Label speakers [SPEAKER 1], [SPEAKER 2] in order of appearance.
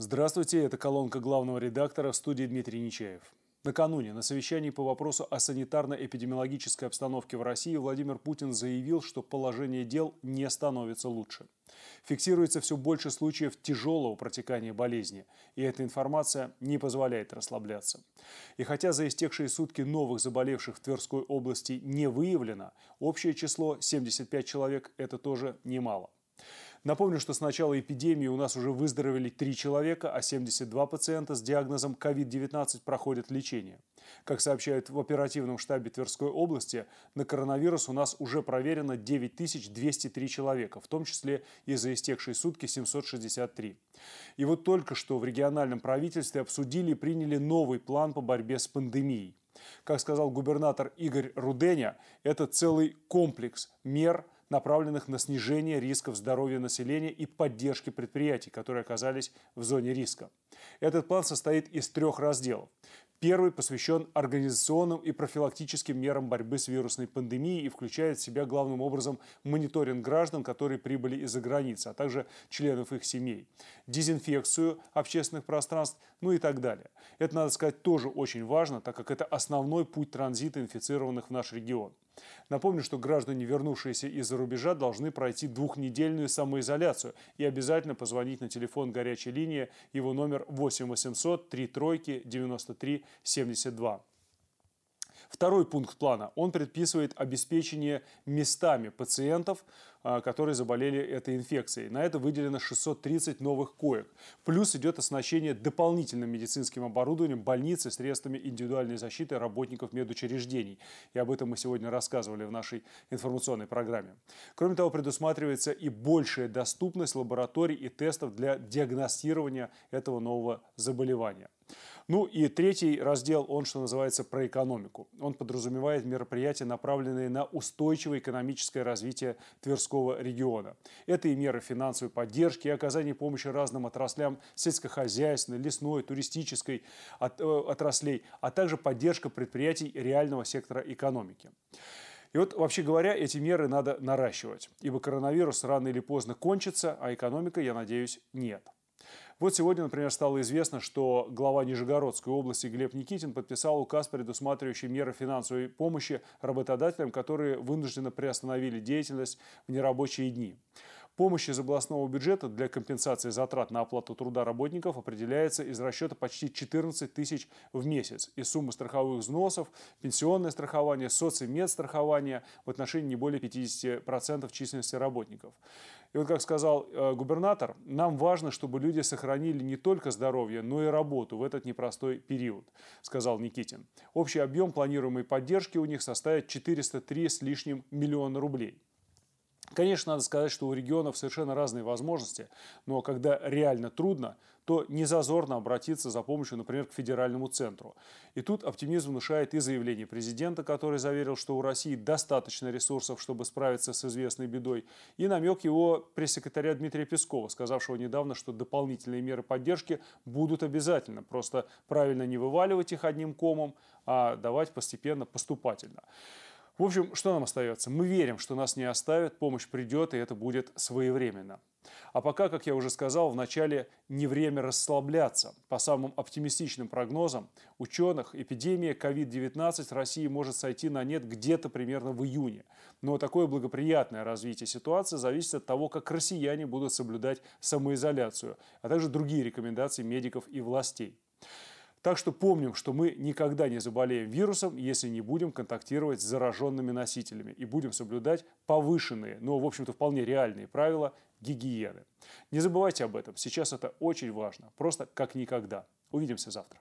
[SPEAKER 1] Здравствуйте, это колонка главного редактора в студии Дмитрий Нечаев. Накануне на совещании по вопросу о санитарно-эпидемиологической обстановке в России Владимир Путин заявил, что положение дел не становится лучше. Фиксируется все больше случаев тяжелого протекания болезни, и эта информация не позволяет расслабляться. И хотя за истекшие сутки новых заболевших в Тверской области не выявлено, общее число 75 человек – это тоже немало. Напомню, что с начала эпидемии у нас уже выздоровели 3 человека, а 72 пациента с диагнозом COVID-19 проходят лечение. Как сообщают в оперативном штабе Тверской области, на коронавирус у нас уже проверено 9203 человека, в том числе и за истекшие сутки 763. И вот только что в региональном правительстве обсудили и приняли новый план по борьбе с пандемией. Как сказал губернатор Игорь Руденя, это целый комплекс мер – направленных на снижение рисков здоровья населения и поддержки предприятий, которые оказались в зоне риска. Этот план состоит из трех разделов. Первый посвящен организационным и профилактическим мерам борьбы с вирусной пандемией и включает в себя главным образом мониторинг граждан, которые прибыли из-за границы, а также членов их семей, дезинфекцию общественных пространств, ну и так далее. Это, надо сказать, тоже очень важно, так как это основной путь транзита инфицированных в наш регион. Напомню, что граждане, вернувшиеся из-за рубежа, должны пройти двухнедельную самоизоляцию и обязательно позвонить на телефон горячей линии, его номер 8 800 3 тройки 93 72. Второй пункт плана, он предписывает обеспечение местами пациентов а, которые заболели этой инфекцией. На это выделено 630 новых коек. Плюс идет оснащение дополнительным медицинским оборудованием больницы, средствами индивидуальной защиты работников медучреждений. И об этом мы сегодня рассказывали в нашей информационной программе. Кроме того, предусматривается и большая доступность лабораторий и тестов для диагностирования этого нового заболевания. Ну и третий раздел, он, что называется, про экономику. Он подразумевает мероприятия, направленные на устойчивое экономическое развитие Тверского Курского региона. Это и меры финансовой поддержки, и оказание помощи разным отраслям сельскохозяйственной, лесной, туристической э, отраслей, а также поддержка предприятий реального сектора экономики. И вот, вообще говоря, эти меры надо наращивать, ибо коронавирус рано или поздно кончится, а экономика, я надеюсь, нет. Вот сегодня, например, стало известно, что глава Нижегородской области Глеб Никитин подписал указ, предусматривающий меры финансовой помощи работодателям, которые вынуждены приостановили деятельность в нерабочие дни. Помощь из областного бюджета для компенсации затрат на оплату труда работников определяется из расчета почти 14 тысяч в месяц. И сумма страховых взносов, пенсионное страхование, соц. в отношении не более 50% численности работников. И вот как сказал э, губернатор, нам важно, чтобы люди сохранили не только здоровье, но и работу в этот непростой период, сказал Никитин. Общий объем планируемой поддержки у них составит 403 с лишним миллиона рублей. Конечно, надо сказать, что у регионов совершенно разные возможности, но когда реально трудно, то не зазорно обратиться за помощью, например, к федеральному центру. И тут оптимизм внушает и заявление президента, который заверил, что у России достаточно ресурсов, чтобы справиться с известной бедой, и намек его пресс-секретаря Дмитрия Пескова, сказавшего недавно, что дополнительные меры поддержки будут обязательно. Просто правильно не вываливать их одним комом, а давать постепенно, поступательно. В общем, что нам остается? Мы верим, что нас не оставят, помощь придет, и это будет своевременно. А пока, как я уже сказал, в начале не время расслабляться. По самым оптимистичным прогнозам ученых, эпидемия COVID-19 в России может сойти на нет где-то примерно в июне. Но такое благоприятное развитие ситуации зависит от того, как россияне будут соблюдать самоизоляцию, а также другие рекомендации медиков и властей. Так что помним, что мы никогда не заболеем вирусом, если не будем контактировать с зараженными носителями и будем соблюдать повышенные, но, в общем-то, вполне реальные правила гигиены. Не забывайте об этом, сейчас это очень важно, просто как никогда. Увидимся завтра.